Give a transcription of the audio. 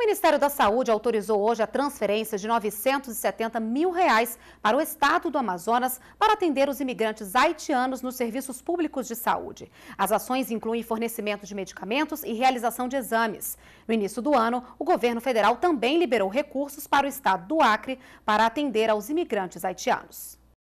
O Ministério da Saúde autorizou hoje a transferência de 970 mil reais para o estado do Amazonas para atender os imigrantes haitianos nos serviços públicos de saúde. As ações incluem fornecimento de medicamentos e realização de exames. No início do ano, o governo federal também liberou recursos para o estado do Acre para atender aos imigrantes haitianos.